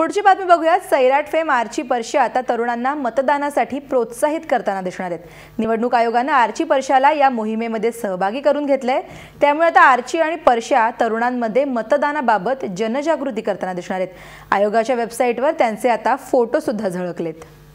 पुढची बातमी बघूया सैराट फेम आर्ची पर्शा आता तरुणांना मतदानासाठी प्रोत्साहित करताना दिसणार आहेत निवडणूक आयोगानं आर्ची पर्शाला या मोहिमेमध्ये सहभागी करून घेतलंय त्यामुळे आता आर्ची आणि परशा तरुणांमध्ये मतदानाबाबत जनजागृती करताना दिसणार आहेत आयोगाच्या वेबसाईटवर त्यांचे आता फोटोसुद्धा झळकलेत